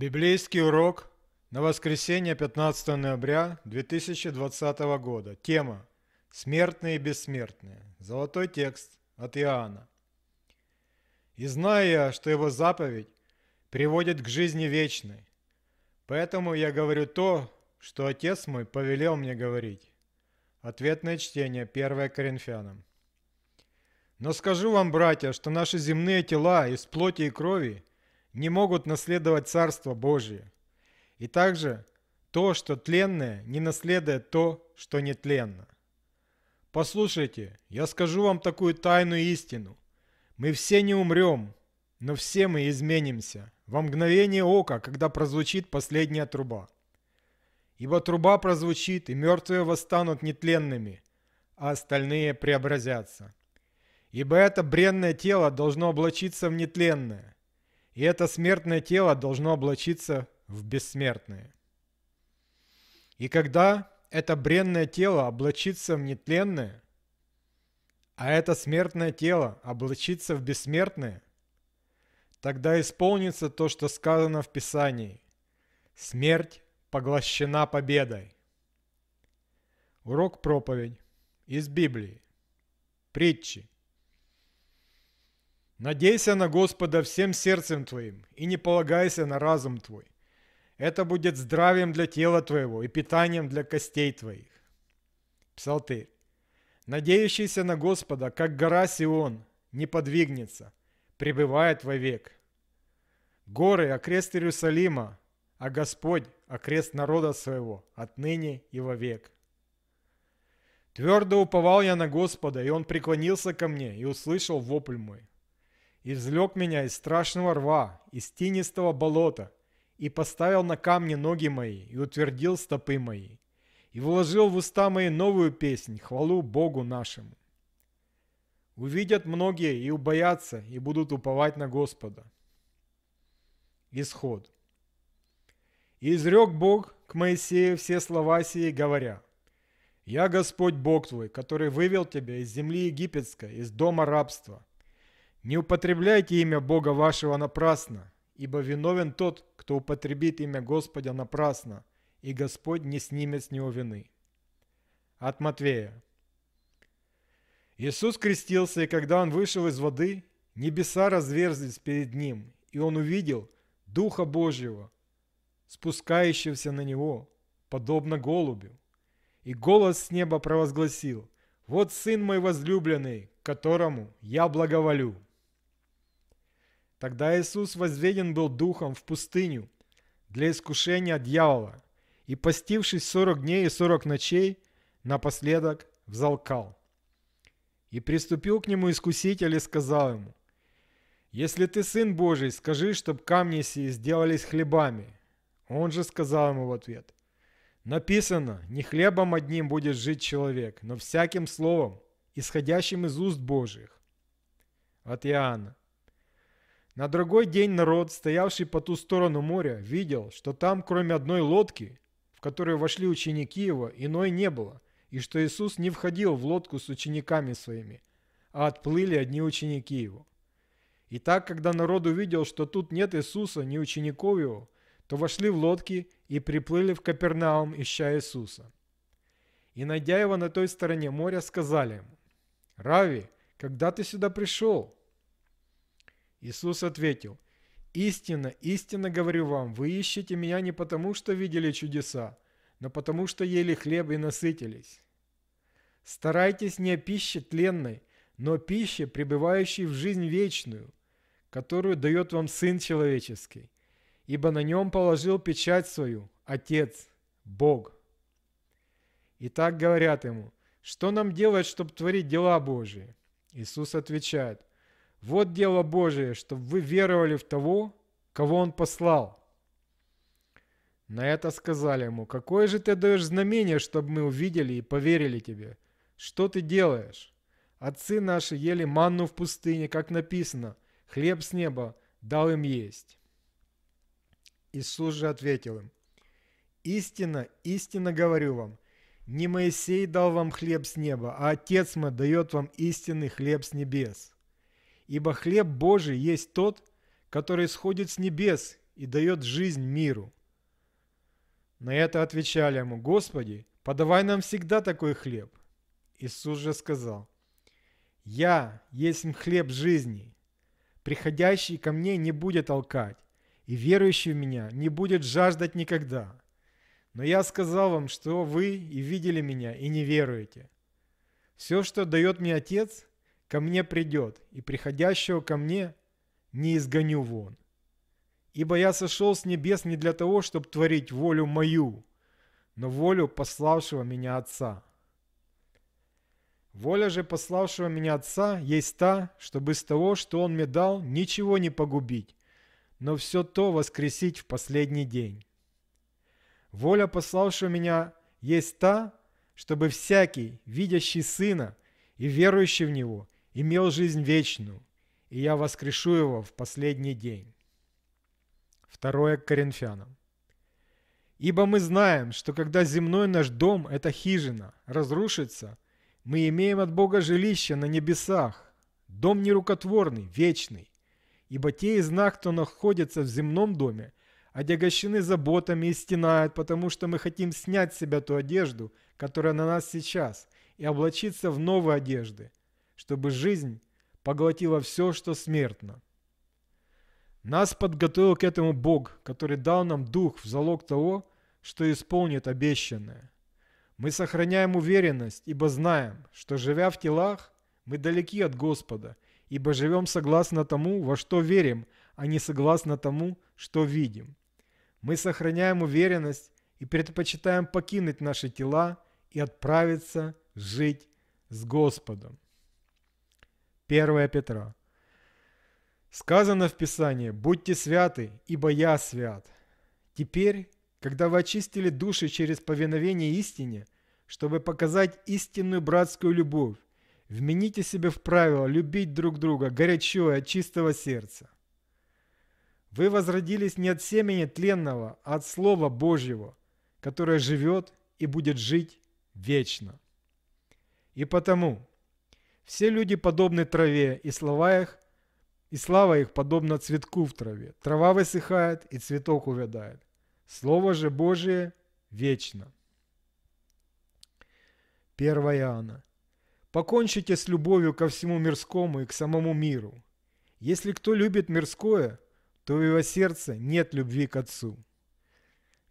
Библейский урок на воскресенье 15 ноября 2020 года. Тема «Смертные и бессмертные». Золотой текст от Иоанна. «И знаю я, что его заповедь приводит к жизни вечной, поэтому я говорю то, что Отец мой повелел мне говорить». Ответное чтение 1 Коринфянам. Но скажу вам, братья, что наши земные тела из плоти и крови – не могут наследовать Царство Божие. И также то, что тленное, не наследует то, что нетленно. Послушайте, я скажу вам такую тайную истину. Мы все не умрем, но все мы изменимся во мгновение ока, когда прозвучит последняя труба. Ибо труба прозвучит, и мертвые восстанут нетленными, а остальные преобразятся. Ибо это бренное тело должно облачиться в нетленное, и это смертное тело должно облачиться в бессмертное. И когда это бренное тело облачится в нетленное, а это смертное тело облачится в бессмертное, тогда исполнится то, что сказано в Писании. Смерть поглощена победой. Урок проповедь из Библии. Притчи Надейся на Господа всем сердцем твоим и не полагайся на разум твой. Это будет здравием для тела твоего и питанием для костей твоих. Псалтырь. Надеющийся на Господа, как гора Сион, не подвигнется, пребывает вовек. Горы – окрест Иерусалима, а Господь – окрест народа своего, отныне и вовек. Твердо уповал я на Господа, и Он преклонился ко мне и услышал вопль мой извлек меня из страшного рва, из тинистого болота, и поставил на камни ноги мои, и утвердил стопы мои, и вложил в уста мои новую песнь, хвалу Богу нашему. Увидят многие и убоятся, и будут уповать на Господа. Исход. И изрек Бог к Моисею все слова сии, говоря, «Я Господь Бог твой, который вывел тебя из земли египетской, из дома рабства, не употребляйте имя Бога вашего напрасно, ибо виновен тот, кто употребит имя Господа напрасно, и Господь не снимет с него вины. От Матвея. Иисус крестился, и когда он вышел из воды, небеса разверзлись перед ним, и он увидел Духа Божьего, спускающегося на него, подобно голубю. И голос с неба провозгласил, «Вот Сын мой возлюбленный, которому я благоволю». Тогда Иисус возведен был духом в пустыню для искушения дьявола, и, постившись сорок дней и сорок ночей, напоследок взалкал. И приступил к нему искуситель и сказал ему, «Если ты Сын Божий, скажи, чтоб камни сии сделались хлебами». Он же сказал ему в ответ, «Написано, не хлебом одним будет жить человек, но всяким словом, исходящим из уст Божьих». От Иоанна. На другой день народ, стоявший по ту сторону моря, видел, что там, кроме одной лодки, в которую вошли ученики его, иной не было, и что Иисус не входил в лодку с учениками своими, а отплыли одни ученики его. И так, когда народ увидел, что тут нет Иисуса, ни учеников его, то вошли в лодки и приплыли в Капернаум, ища Иисуса. И, найдя его на той стороне моря, сказали ему, «Рави, когда ты сюда пришел?» Иисус ответил, «Истинно, истинно говорю вам, вы ищете меня не потому, что видели чудеса, но потому, что ели хлеб и насытились. Старайтесь не о пище тленной, но о пище, пребывающей в жизнь вечную, которую дает вам Сын Человеческий, ибо на нем положил печать свою Отец, Бог». И так говорят ему, «Что нам делать, чтобы творить дела Божии?» Иисус отвечает, вот дело Божие, чтобы вы веровали в того, кого Он послал. На это сказали ему, какое же ты даешь знамение, чтобы мы увидели и поверили тебе? Что ты делаешь? Отцы наши ели манну в пустыне, как написано, хлеб с неба дал им есть. Иисус же ответил им, «Истина, истина говорю вам, не Моисей дал вам хлеб с неба, а Отец мой дает вам истинный хлеб с небес. Ибо хлеб Божий есть тот, который сходит с небес и дает жизнь миру. На это отвечали ему, Господи, подавай нам всегда такой хлеб. Иисус же сказал, «Я есть хлеб жизни. Приходящий ко мне не будет толкать, и верующий в меня не будет жаждать никогда. Но я сказал вам, что вы и видели меня, и не веруете. Все, что дает мне Отец, ко мне придет, и приходящего ко мне не изгоню вон. Ибо я сошел с небес не для того, чтобы творить волю мою, но волю пославшего меня Отца. Воля же пославшего меня Отца есть та, чтобы из того, что Он мне дал, ничего не погубить, но все то воскресить в последний день. Воля пославшего меня есть та, чтобы всякий, видящий Сына и верующий в Него, имел жизнь вечную, и я воскрешу его в последний день. Второе к Коринфянам. Ибо мы знаем, что когда земной наш дом, эта хижина, разрушится, мы имеем от Бога жилище на небесах, дом нерукотворный, вечный. Ибо те из нас, кто находится в земном доме, одягощены заботами и стенают, потому что мы хотим снять с себя ту одежду, которая на нас сейчас, и облачиться в новые одежды, чтобы жизнь поглотила все, что смертно. Нас подготовил к этому Бог, который дал нам дух в залог того, что исполнит обещанное. Мы сохраняем уверенность, ибо знаем, что живя в телах, мы далеки от Господа, ибо живем согласно тому, во что верим, а не согласно тому, что видим. Мы сохраняем уверенность и предпочитаем покинуть наши тела и отправиться жить с Господом. 1 Петра. Сказано в Писании, будьте святы, ибо я свят. Теперь, когда вы очистили души через повиновение истине, чтобы показать истинную братскую любовь, вмените себе в правило любить друг друга горячо и от чистого сердца. Вы возродились не от семени тленного, а от Слова Божьего, которое живет и будет жить вечно. И потому, все люди подобны траве, и слова их, и слава их подобна цветку в траве. Трава высыхает, и цветок увядает. Слово же Божие вечно. 1 Иоанна. Покончите с любовью ко всему мирскому и к самому миру. Если кто любит мирское, то в его сердце нет любви к Отцу.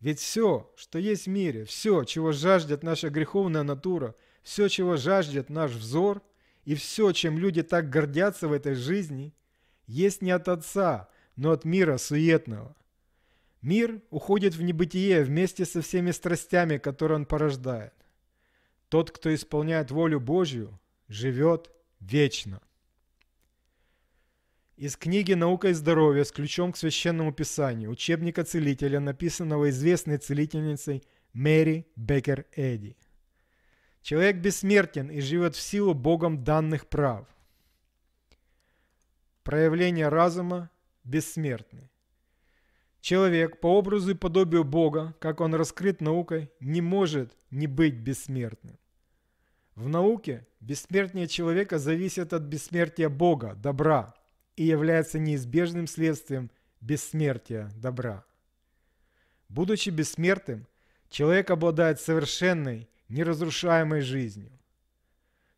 Ведь все, что есть в мире, все, чего жаждет наша греховная натура, все, чего жаждет наш взор – и все, чем люди так гордятся в этой жизни, есть не от Отца, но от мира суетного. Мир уходит в небытие вместе со всеми страстями, которые он порождает. Тот, кто исполняет волю Божью, живет вечно. Из книги «Наука и здоровье» с ключом к священному писанию учебника целителя, написанного известной целительницей Мэри Бекер Эдди. Человек бессмертен и живет в силу Богом данных прав. Проявление разума бессмертны. Человек по образу и подобию Бога, как он раскрыт наукой, не может не быть бессмертным. В науке бессмертие человека зависит от бессмертия Бога, добра, и является неизбежным следствием бессмертия добра. Будучи бессмертным, человек обладает совершенной неразрушаемой жизнью.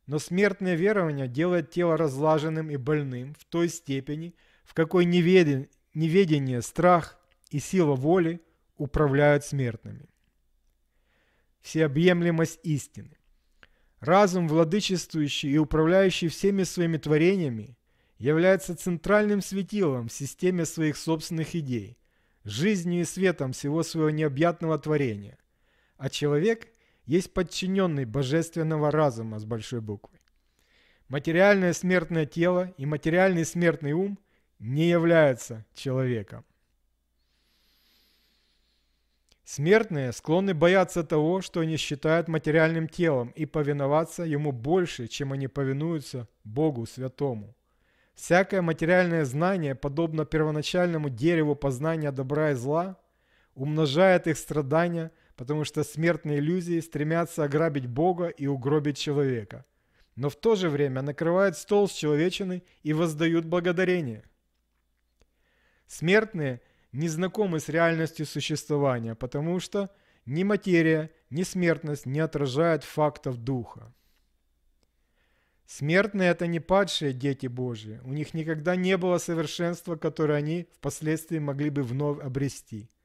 Но смертное верование делает тело разлаженным и больным в той степени, в какой неведен, неведение, страх и сила воли управляют смертными. Всеобъемлемость истины. Разум, владычествующий и управляющий всеми своими творениями, является центральным светилом в системе своих собственных идей, жизнью и светом всего своего необъятного творения. А человек есть подчиненный божественного разума с большой буквы. Материальное смертное тело и материальный смертный ум не являются человеком. Смертные склонны бояться того, что они считают материальным телом, и повиноваться ему больше, чем они повинуются Богу Святому. Всякое материальное знание, подобно первоначальному дереву познания добра и зла, умножает их страдания – потому что смертные иллюзии стремятся ограбить Бога и угробить человека. Но в то же время накрывают стол с человечины и воздают благодарение. Смертные не знакомы с реальностью существования, потому что ни материя, ни смертность не отражают фактов духа. Смертные – это не падшие дети Божьи, у них никогда не было совершенства, которое они впоследствии могли бы вновь обрести –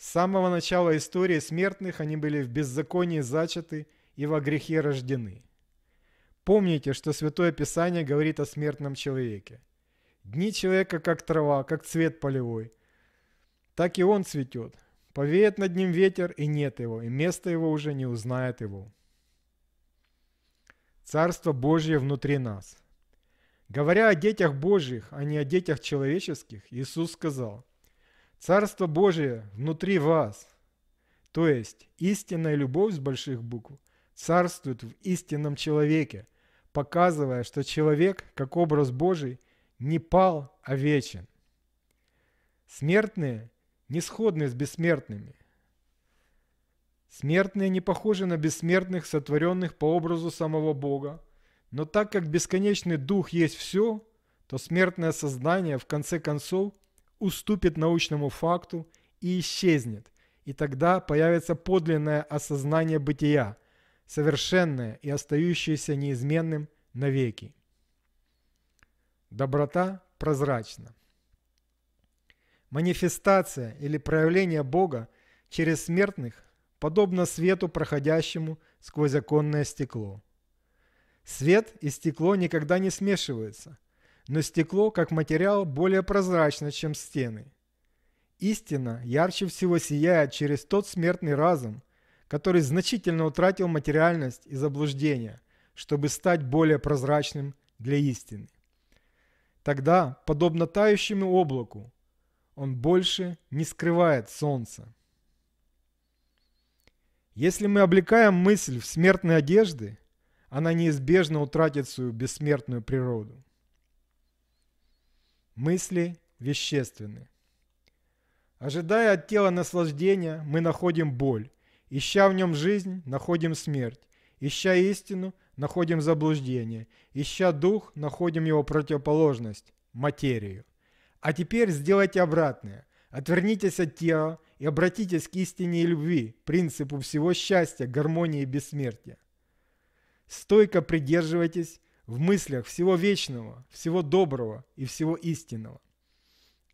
с самого начала истории смертных они были в беззаконии зачаты и во грехе рождены. Помните, что Святое Писание говорит о смертном человеке. Дни человека как трава, как цвет полевой. Так и он цветет. Повеет над ним ветер, и нет его, и место его уже не узнает его. Царство Божье внутри нас. Говоря о детях Божьих, а не о детях человеческих, Иисус сказал – Царство Божие внутри вас. То есть истинная любовь с больших букв царствует в истинном человеке, показывая, что человек, как образ Божий, не пал, а вечен. Смертные не сходны с бессмертными. Смертные не похожи на бессмертных, сотворенных по образу самого Бога, но так как бесконечный дух есть все, то смертное сознание в конце концов уступит научному факту и исчезнет, и тогда появится подлинное осознание бытия, совершенное и остающееся неизменным навеки. Доброта прозрачна. Манифестация или проявление Бога через смертных подобно свету, проходящему сквозь оконное стекло. Свет и стекло никогда не смешиваются – но стекло как материал более прозрачно, чем стены. Истина ярче всего сияет через тот смертный разум, который значительно утратил материальность и заблуждение, чтобы стать более прозрачным для истины. Тогда, подобно тающему облаку, он больше не скрывает солнца. Если мы облекаем мысль в смертные одежды, она неизбежно утратит свою бессмертную природу мысли вещественны. Ожидая от тела наслаждения, мы находим боль. Ища в нем жизнь, находим смерть. Ища истину, находим заблуждение. Ища дух, находим его противоположность – материю. А теперь сделайте обратное. Отвернитесь от тела и обратитесь к истине и любви, принципу всего счастья, гармонии и бессмертия. Стойко придерживайтесь в мыслях всего вечного, всего доброго и всего истинного.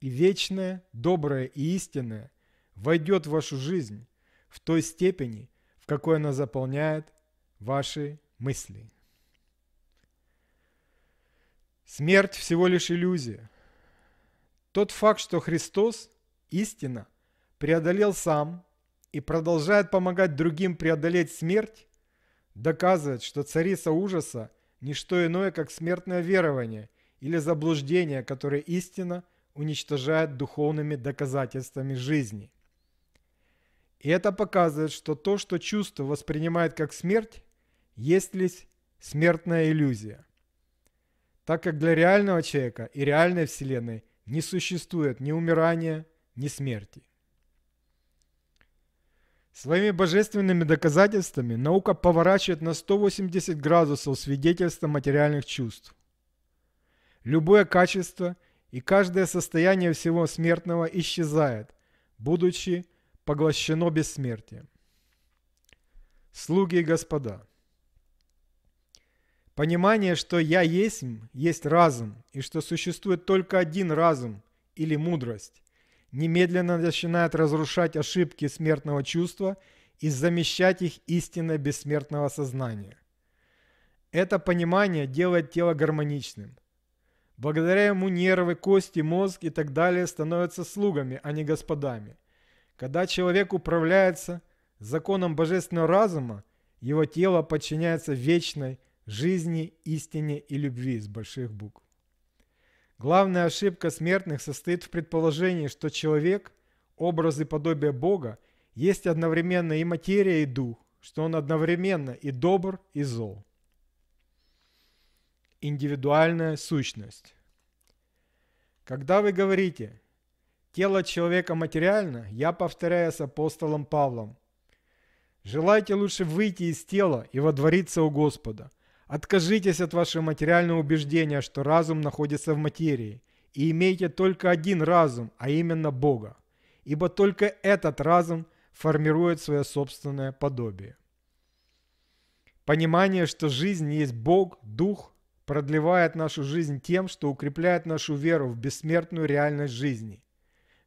И вечное, доброе и истинное войдет в вашу жизнь в той степени, в какой она заполняет ваши мысли. Смерть всего лишь иллюзия. Тот факт, что Христос, истина, преодолел сам и продолжает помогать другим преодолеть смерть, доказывает, что царица ужаса – не что иное, как смертное верование или заблуждение, которое истина уничтожает духовными доказательствами жизни. И это показывает, что то, что чувство воспринимает как смерть, есть лишь смертная иллюзия. Так как для реального человека и реальной Вселенной не существует ни умирания, ни смерти. Своими божественными доказательствами наука поворачивает на 180 градусов свидетельство материальных чувств. Любое качество и каждое состояние всего смертного исчезает, будучи поглощено бессмертием. Слуги и господа, понимание, что «я есть» есть разум, и что существует только один разум или мудрость, немедленно начинает разрушать ошибки смертного чувства и замещать их истиной бессмертного сознания. Это понимание делает тело гармоничным. Благодаря ему нервы, кости, мозг и так далее становятся слугами, а не господами. Когда человек управляется законом божественного разума, его тело подчиняется вечной жизни, истине и любви с больших букв. Главная ошибка смертных состоит в предположении, что человек, образ и подобие Бога, есть одновременно и материя, и дух, что он одновременно и добр, и зол. Индивидуальная сущность. Когда вы говорите «тело человека материально», я повторяю с апостолом Павлом, «желайте лучше выйти из тела и водвориться у Господа, Откажитесь от вашего материального убеждения, что разум находится в материи, и имейте только один разум, а именно Бога, ибо только этот разум формирует свое собственное подобие. Понимание, что жизнь есть Бог, Дух, продлевает нашу жизнь тем, что укрепляет нашу веру в бессмертную реальность жизни,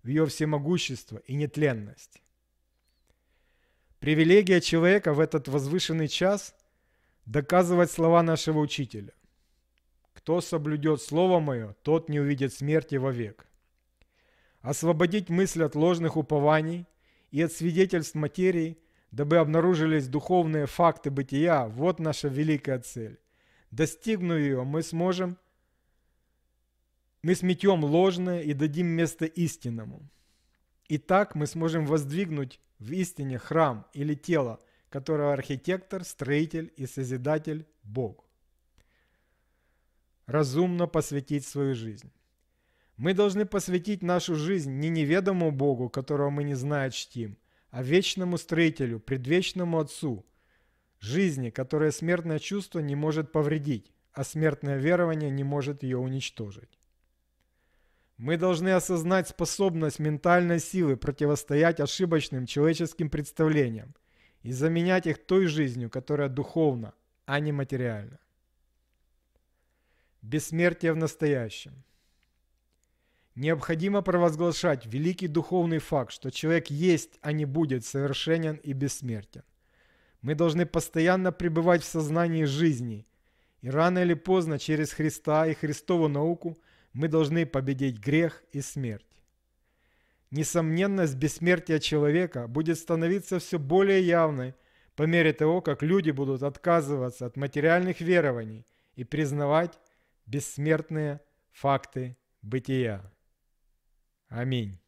в ее всемогущество и нетленность. Привилегия человека в этот возвышенный час – доказывать слова нашего учителя. Кто соблюдет слово мое, тот не увидит смерти вовек. Освободить мысль от ложных упований и от свидетельств материи, дабы обнаружились духовные факты бытия, вот наша великая цель. Достигнув ее, мы сможем, мы сметем ложное и дадим место истинному. И так мы сможем воздвигнуть в истине храм или тело – которого архитектор, строитель и созидатель – Бог. Разумно посвятить свою жизнь. Мы должны посвятить нашу жизнь не неведомому Богу, которого мы не знаем, чтим, а вечному строителю, предвечному Отцу, жизни, которое смертное чувство не может повредить, а смертное верование не может ее уничтожить. Мы должны осознать способность ментальной силы противостоять ошибочным человеческим представлениям – и заменять их той жизнью, которая духовна, а не материальна. Бессмертие в настоящем. Необходимо провозглашать великий духовный факт, что человек есть, а не будет совершенен и бессмертен. Мы должны постоянно пребывать в сознании жизни, и рано или поздно через Христа и Христову науку мы должны победить грех и смерть несомненность бессмертия человека будет становиться все более явной по мере того, как люди будут отказываться от материальных верований и признавать бессмертные факты бытия. Аминь.